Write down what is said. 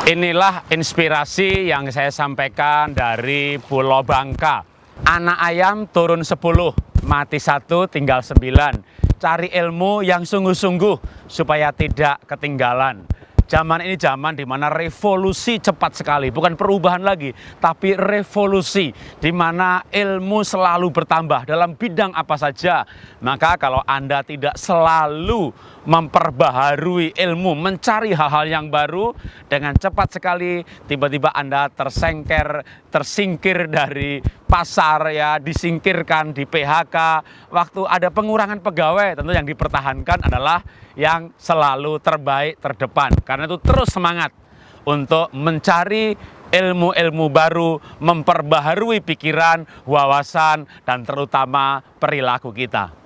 Inilah inspirasi yang saya sampaikan dari Pulau Bangka. Anak ayam turun 10, mati satu tinggal 9. Cari ilmu yang sungguh-sungguh supaya tidak ketinggalan. Zaman ini zaman di mana revolusi cepat sekali, bukan perubahan lagi, tapi revolusi di mana ilmu selalu bertambah dalam bidang apa saja. Maka kalau Anda tidak selalu memperbaharui ilmu, mencari hal-hal yang baru, dengan cepat sekali tiba-tiba Anda tersengker, tersingkir dari pasar ya, disingkirkan, di PHK. Waktu ada pengurangan pegawai, tentu yang dipertahankan adalah yang selalu terbaik, terdepan. Karena karena itu terus semangat untuk mencari ilmu-ilmu baru, memperbaharui pikiran, wawasan, dan terutama perilaku kita.